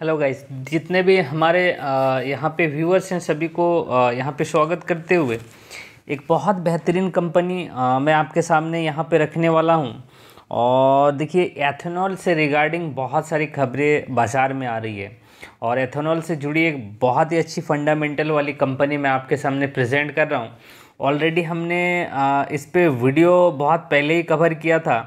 hello guys जितने भी हमारे यहाँ पे व्यूअर्स हैं सभी को यहाँ पे स्वागत करते हुए एक बहुत बेहतरीन कंपनी मैं आपके सामने यहाँ पे रखने वाला हूँ और देखिए एथेनॉल से रिगार्डिंग बहुत सारी खबरें बाज़ार में आ रही है और एथेनॉल से जुड़ी एक बहुत ही अच्छी फंडामेंटल वाली कंपनी मैं आपके सामने प्रजेंट कर रहा हूँ ऑलरेडी हमने इस पर वीडियो बहुत पहले ही कवर किया था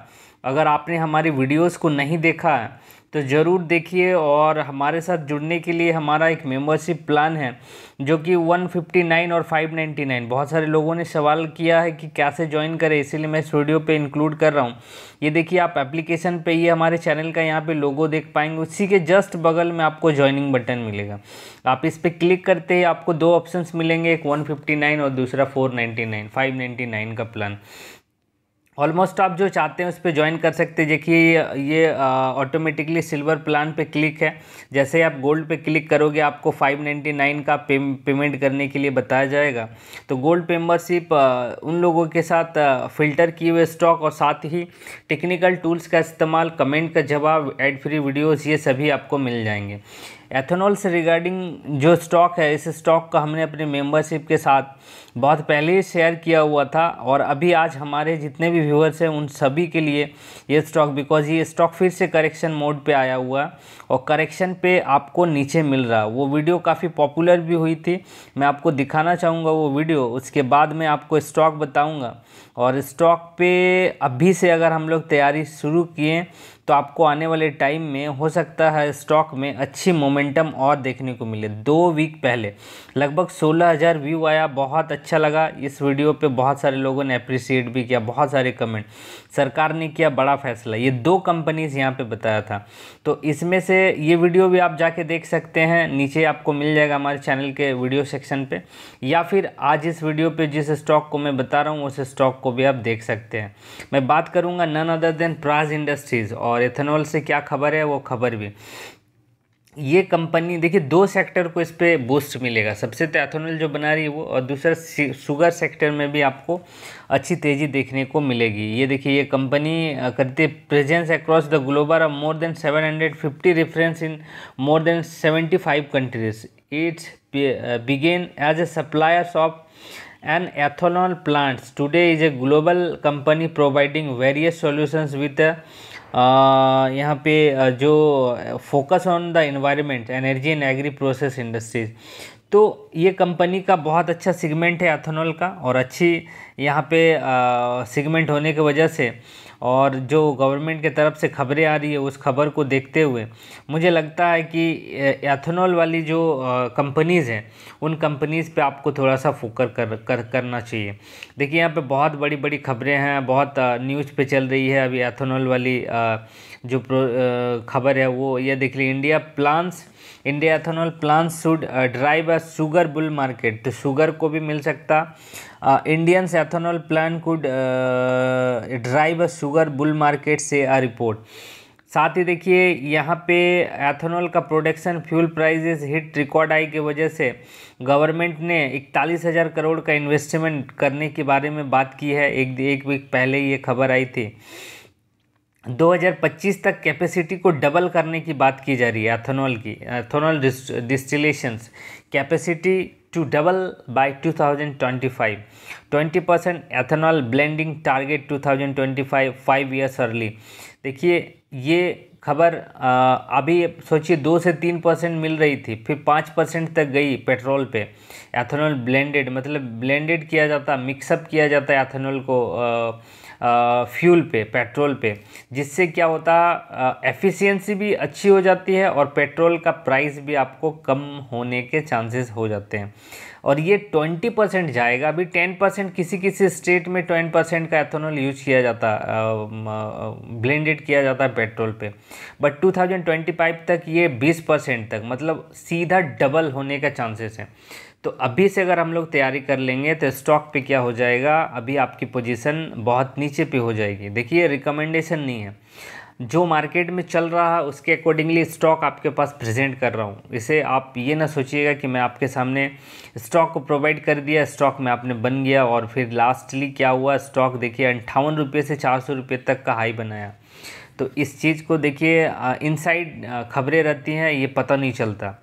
अगर आपने हमारी वीडियोज़ को नहीं देखा है तो ज़रूर देखिए और हमारे साथ जुड़ने के लिए हमारा एक मेम्बरशिप प्लान है जो कि 159 और 599 बहुत सारे लोगों ने सवाल किया है कि कैसे ज्वाइन करें इसीलिए मैं इस वीडियो पे इंक्लूड कर रहा हूँ ये देखिए आप एप्लीकेशन पे ही हमारे चैनल का यहाँ पे लोगो देख पाएंगे उसी के जस्ट बगल में आपको ज्वाइनिंग बटन मिलेगा आप इस पर क्लिक करते ही आपको दो ऑप्शन मिलेंगे एक वन और दूसरा फोर नाइन्टी का प्लान ऑलमोस्ट आप जो चाहते हैं उस पर ज्वाइन कर सकते हैं देखिए ये ऑटोमेटिकली सिल्वर प्लान पे क्लिक है जैसे ही आप गोल्ड पे क्लिक करोगे आपको 599 का पे, पेमेंट करने के लिए बताया जाएगा तो गोल्ड मेम्बरशिप उन लोगों के साथ फ़िल्टर किए हुए स्टॉक और साथ ही टेक्निकल टूल्स का इस्तेमाल कमेंट का जवाब एड फ्री वीडियोज़ ये सभी आपको मिल जाएंगे एथेनॉल से रिगार्डिंग जो स्टॉक है इस स्टॉक का हमने अपने मेंबरशिप के साथ बहुत पहले ही शेयर किया हुआ था और अभी आज हमारे जितने भी व्यूअर्स हैं उन सभी के लिए ये स्टॉक बिकॉज ये स्टॉक फिर से करेक्शन मोड पे आया हुआ और करेक्शन पे आपको नीचे मिल रहा वो वीडियो काफ़ी पॉपुलर भी हुई थी मैं आपको दिखाना चाहूँगा वो वीडियो उसके बाद मैं आपको स्टॉक बताऊँगा और स्टॉक पे अभी से अगर हम लोग तैयारी शुरू किए तो आपको आने वाले टाइम में हो सकता है स्टॉक में अच्छी मोमेंटम और देखने को मिले दो वीक पहले लगभग 16000 व्यू आया बहुत अच्छा लगा इस वीडियो पे बहुत सारे लोगों ने अप्रिसिएट भी किया बहुत सारे कमेंट सरकार ने किया बड़ा फैसला ये दो कंपनीज़ यहाँ पे बताया था तो इसमें से ये वीडियो भी आप जाके देख सकते हैं नीचे आपको मिल जाएगा हमारे चैनल के वीडियो सेक्शन पर या फिर आज इस वीडियो पर जिस स्टॉक को मैं बता रहा हूँ उस स्टॉक को भी आप देख सकते हैं मैं बात करूँगा none other than Praj Industries और और एथेनॉल से क्या खबर है वो खबर भी ये कंपनी देखिए दो सेक्टर को इस पर बूस्ट मिलेगा सबसे तो एथेनॉल जो बना रही है वो और दूसरा शुगर सेक्टर में भी आपको अच्छी तेज़ी देखने को मिलेगी ये देखिए ये कंपनी करती है presence across the global of more than 750 reference in more than 75 countries it's began as a suppliers of an ethanol plants today is a global company providing various solutions with यहाँ पे जो focus on the environment energy and agri process industries तो ये company का बहुत अच्छा segment है ethanol का और अच्छी यहाँ पे सेगमेंट होने की वजह से और जो गवर्नमेंट के तरफ से खबरें आ रही है उस खबर को देखते हुए मुझे लगता है कि एथेनॉल वाली जो कंपनीज़ हैं उन कंपनीज़ पे आपको थोड़ा सा फोकर कर, कर करना चाहिए देखिए यहाँ पे बहुत बड़ी बड़ी खबरें हैं बहुत न्यूज़ पे चल रही है अभी एथेनॉल वाली जो खबर है वो ये देख ली India plans India ethanol plans should drive a sugar bull market तो शुगर को भी मिल सकता Indians ethanol plan could drive sugar bull market से आ रिपोर्ट साथ ही देखिए यहाँ पे एथेनॉल का production fuel prices hit record high की वजह से गवर्नमेंट ने इकतालीस हज़ार करोड़ का इन्वेस्टमेंट करने के बारे में बात की है एक एक वीक पहले ये खबर आई थी 2025 तक कैपेसिटी को डबल करने की बात की जा रही है एथेनॉल की ethanol distillations capacity to double by 2025 20% ethanol blending target 2025 five years early देखिए ये खबर अभी सोचिए दो से तीन परसेंट मिल रही थी फिर पाँच परसेंट तक गई पेट्रोल पे एथेनॉल ब्लेंडेड मतलब ब्लेंडेड किया जाता मिक्सअप किया जाता है एथेनॉल को आ, फ्यूल पे पेट्रोल पे जिससे क्या होता एफिशिएंसी भी अच्छी हो जाती है और पेट्रोल का प्राइस भी आपको कम होने के चांसेस हो जाते हैं और ये ट्वेंटी परसेंट जाएगा अभी टेन परसेंट किसी किसी स्टेट में टेन परसेंट का एथेनॉल यूज किया जाता ब्लेंडेड किया जाता है पेट्रोल पे बट 2025 तक ये बीस परसेंट तक मतलब सीधा डबल होने का चांसेस है तो अभी से अगर हम लोग तैयारी कर लेंगे तो स्टॉक पे क्या हो जाएगा अभी आपकी पोजीशन बहुत नीचे नीचे पे हो जाएगी देखिए रिकमेंडेशन नहीं है जो मार्केट में चल रहा है उसके अकॉर्डिंगली स्टॉक आपके पास प्रेजेंट कर रहा हूँ इसे आप ये ना सोचिएगा कि मैं आपके सामने स्टॉक को प्रोवाइड कर दिया स्टॉक में आपने बन गया और फिर लास्टली क्या हुआ स्टॉक देखिए अंठावन रुपये से चार सौ रुपये तक का हाई बनाया तो इस चीज़ को देखिए इनसाइड खबरें रहती हैं ये पता नहीं चलता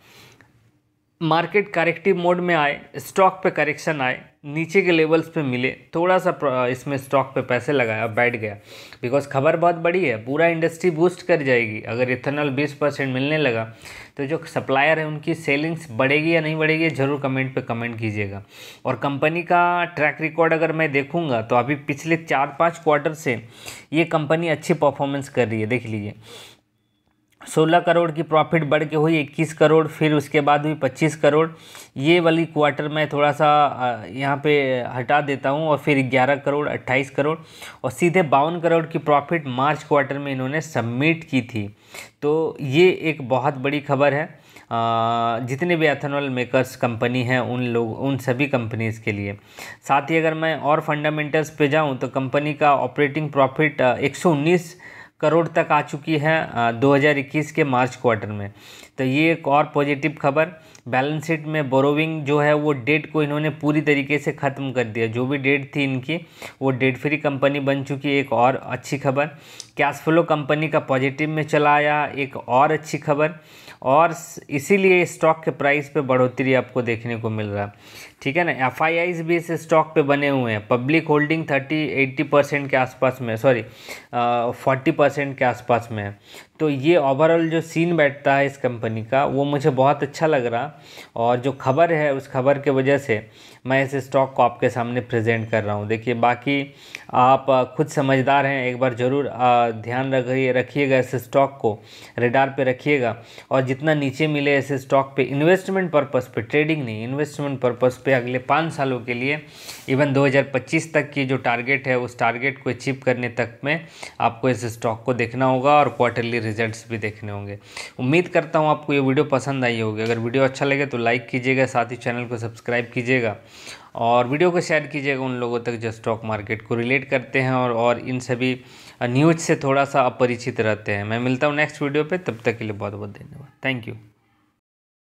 मार्केट करेक्टिव मोड में आए स्टॉक पे करेक्शन आए नीचे के लेवल्स पे मिले थोड़ा सा इसमें स्टॉक पे पैसे लगाया बैठ गया बिकॉज खबर बहुत बड़ी है पूरा इंडस्ट्री बूस्ट कर जाएगी अगर इथेनॉल 20 परसेंट मिलने लगा तो जो सप्लायर है उनकी सेलिंग्स बढ़ेगी या नहीं बढ़ेगी ज़रूर कमेंट पे कमेंट कीजिएगा और कंपनी का ट्रैक रिकॉर्ड अगर मैं देखूँगा तो अभी पिछले चार पाँच क्वार्टर से ये कंपनी अच्छी परफॉर्मेंस कर रही है देख लीजिए सोलह करोड़ की प्रॉफिट बढ़ के हुई इक्कीस करोड़ फिर उसके बाद हुई पच्चीस करोड़ ये वाली क्वार्टर मैं थोड़ा सा यहाँ पे हटा देता हूँ और फिर ग्यारह करोड़ अट्ठाईस करोड़ और सीधे बावन करोड़ की प्रॉफिट मार्च क्वार्टर में इन्होंने सबमिट की थी तो ये एक बहुत बड़ी खबर है जितने भी एथेनॉल मेकर्स कंपनी हैं उन लोग उन सभी कंपनीज़ के लिए साथ ही अगर मैं और फंडामेंटल्स पे जाऊँ तो कंपनी का ऑपरेटिंग प्रॉफिट एक सौ उन्नीस करोड़ तक आ चुकी है 2021 के मार्च क्वार्टर में तो ये एक और पॉजिटिव खबर बैलेंस शीट में बोरोविंग जो है वो डेट को इन्होंने पूरी तरीके से ख़त्म कर दिया जो भी डेट थी इनकी वो डेट फ्री कंपनी बन चुकी है एक और अच्छी खबर कैश फ्लो कंपनी का पॉजिटिव में चला आया एक और अच्छी खबर और इसीलिए स्टॉक के प्राइस पे बढ़ोतरी आपको देखने को मिल रहा है ठीक है ना एफ भी इस स्टॉक पे बने हुए हैं public holding thirty eighty percent के आसपास में सॉरी फोर्टी परसेंट के आसपास में है तो ये ओवरऑल जो सीन बैठता है इस कंपनी का वो मुझे बहुत अच्छा लग रहा और जो खबर है उस खबर के वजह से मैं इस स्टॉक को आपके सामने प्रेजेंट कर रहा हूँ देखिए बाकी आप खुद समझदार हैं एक बार ज़रूर ध्यान रखिए रखिएगा इस स्टॉक को रेडार पे रखिएगा और जितना नीचे मिले इस स्टॉक पे इन्वेस्टमेंट पर्पज़ पे ट्रेडिंग नहीं इन्वेस्टमेंट पर्पज़ पे अगले पाँच सालों के लिए इवन दो तक की जो टारगेट है उस टारगेट को अचीव करने तक में आपको इस स्टॉक को देखना होगा और क्वार्टरली रिजल्ट्स भी देखने होंगे उम्मीद करता हूँ आपको ये वीडियो पसंद आई होगी अगर वीडियो अच्छा लगे तो लाइक कीजिएगा साथ ही चैनल को सब्सक्राइब कीजिएगा और वीडियो को शेयर कीजिएगा उन लोगों तक जो स्टॉक मार्केट को रिलेट करते हैं और, और इन सभी न्यूज से थोड़ा सा अपरिचित रहते हैं मैं मिलता हूँ नेक्स्ट वीडियो पर तब तक के लिए बहुत बहुत धन्यवाद थैंक यू